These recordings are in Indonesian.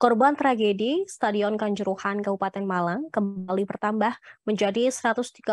Korban tragedi Stadion Kanjuruhan Kabupaten Malang kembali bertambah menjadi 135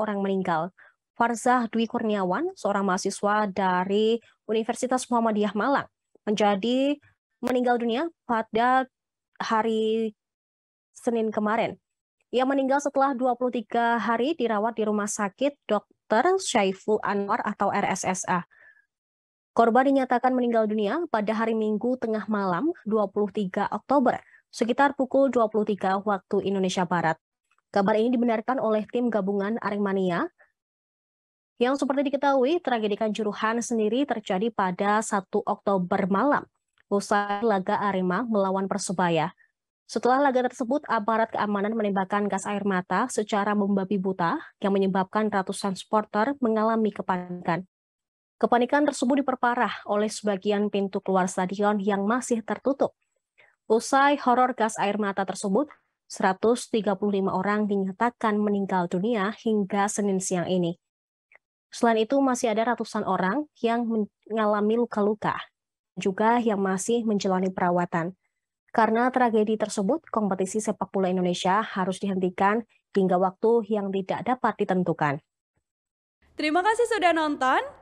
orang meninggal. Farzah Dwi Kurniawan, seorang mahasiswa dari Universitas Muhammadiyah Malang, menjadi meninggal dunia pada hari Senin kemarin. Ia meninggal setelah 23 hari dirawat di rumah sakit Dr. Syaiful Anwar atau RSSA. Korban dinyatakan meninggal dunia pada hari Minggu tengah malam 23 Oktober sekitar pukul 23 waktu Indonesia Barat. Kabar ini dibenarkan oleh tim gabungan Aremania yang seperti diketahui tragedi Kanjuruhan sendiri terjadi pada 1 Oktober malam usai laga Arema melawan Persebaya. Setelah laga tersebut, aparat keamanan menembakkan gas air mata secara membabi buta yang menyebabkan ratusan supporter mengalami kepanikan. Kepanikan tersebut diperparah oleh sebagian pintu keluar stadion yang masih tertutup. Usai horor gas air mata tersebut, 135 orang dinyatakan meninggal dunia hingga Senin siang ini. Selain itu, masih ada ratusan orang yang mengalami luka-luka, juga yang masih menjalani perawatan. Karena tragedi tersebut, kompetisi sepak bola Indonesia harus dihentikan hingga waktu yang tidak dapat ditentukan. Terima kasih sudah nonton.